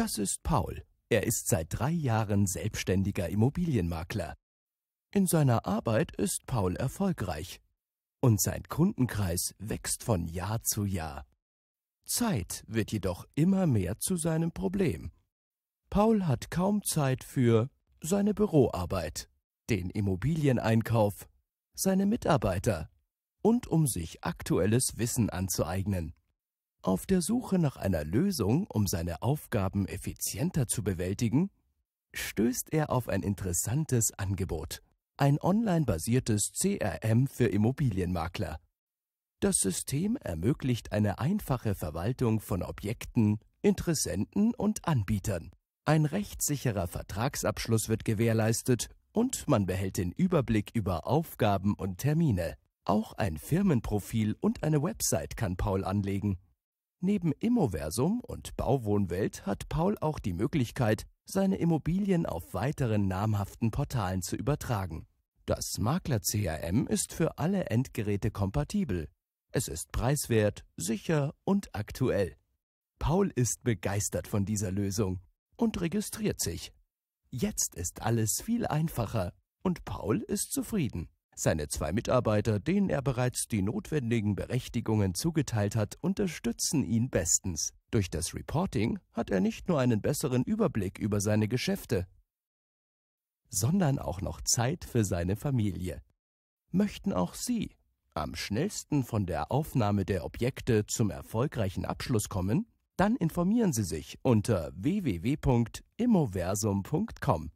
Das ist Paul. Er ist seit drei Jahren selbstständiger Immobilienmakler. In seiner Arbeit ist Paul erfolgreich. Und sein Kundenkreis wächst von Jahr zu Jahr. Zeit wird jedoch immer mehr zu seinem Problem. Paul hat kaum Zeit für seine Büroarbeit, den Immobilieneinkauf, seine Mitarbeiter und um sich aktuelles Wissen anzueignen. Auf der Suche nach einer Lösung, um seine Aufgaben effizienter zu bewältigen, stößt er auf ein interessantes Angebot. Ein online-basiertes CRM für Immobilienmakler. Das System ermöglicht eine einfache Verwaltung von Objekten, Interessenten und Anbietern. Ein rechtssicherer Vertragsabschluss wird gewährleistet und man behält den Überblick über Aufgaben und Termine. Auch ein Firmenprofil und eine Website kann Paul anlegen. Neben Immoversum und Bauwohnwelt hat Paul auch die Möglichkeit, seine Immobilien auf weiteren namhaften Portalen zu übertragen. Das Makler-CRM ist für alle Endgeräte kompatibel. Es ist preiswert, sicher und aktuell. Paul ist begeistert von dieser Lösung und registriert sich. Jetzt ist alles viel einfacher und Paul ist zufrieden. Seine zwei Mitarbeiter, denen er bereits die notwendigen Berechtigungen zugeteilt hat, unterstützen ihn bestens. Durch das Reporting hat er nicht nur einen besseren Überblick über seine Geschäfte, sondern auch noch Zeit für seine Familie. Möchten auch Sie am schnellsten von der Aufnahme der Objekte zum erfolgreichen Abschluss kommen? Dann informieren Sie sich unter www.immoversum.com.